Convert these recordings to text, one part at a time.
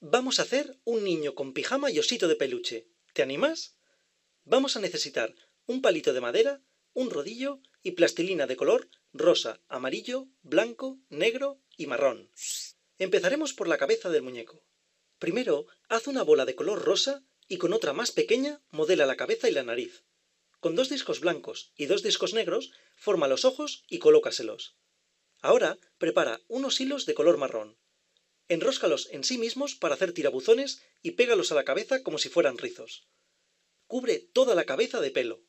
Vamos a hacer un niño con pijama y osito de peluche. ¿Te animas? Vamos a necesitar un palito de madera, un rodillo y plastilina de color rosa, amarillo, blanco, negro y marrón. Empezaremos por la cabeza del muñeco. Primero, haz una bola de color rosa y con otra más pequeña modela la cabeza y la nariz. Con dos discos blancos y dos discos negros, forma los ojos y colócaselos. Ahora prepara unos hilos de color marrón. Enróscalos en sí mismos para hacer tirabuzones y pégalos a la cabeza como si fueran rizos. Cubre toda la cabeza de pelo.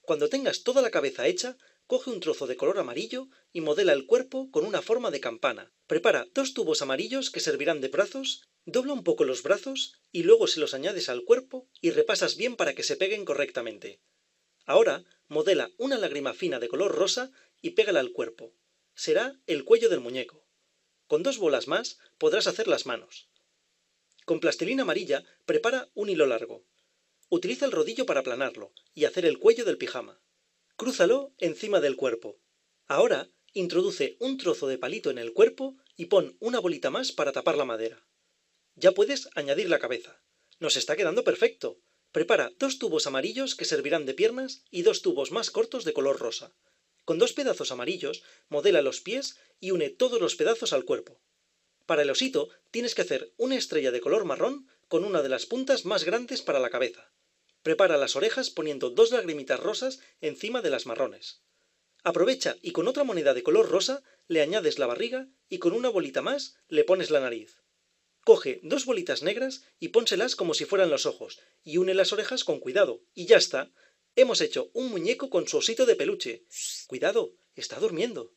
Cuando tengas toda la cabeza hecha, coge un trozo de color amarillo y modela el cuerpo con una forma de campana. Prepara dos tubos amarillos que servirán de brazos, dobla un poco los brazos y luego se los añades al cuerpo y repasas bien para que se peguen correctamente. Ahora modela una lágrima fina de color rosa y pégala al cuerpo. Será el cuello del muñeco. Con dos bolas más podrás hacer las manos. Con plastilina amarilla prepara un hilo largo. Utiliza el rodillo para aplanarlo y hacer el cuello del pijama. Crúzalo encima del cuerpo. Ahora introduce un trozo de palito en el cuerpo y pon una bolita más para tapar la madera. Ya puedes añadir la cabeza. Nos está quedando perfecto. Prepara dos tubos amarillos que servirán de piernas y dos tubos más cortos de color rosa. Con dos pedazos amarillos, modela los pies y une todos los pedazos al cuerpo. Para el osito, tienes que hacer una estrella de color marrón con una de las puntas más grandes para la cabeza. Prepara las orejas poniendo dos lagrimitas rosas encima de las marrones. Aprovecha y con otra moneda de color rosa le añades la barriga y con una bolita más le pones la nariz. Coge dos bolitas negras y pónselas como si fueran los ojos, y une las orejas con cuidado, y ya está, Hemos hecho un muñeco con su osito de peluche. Cuidado, está durmiendo.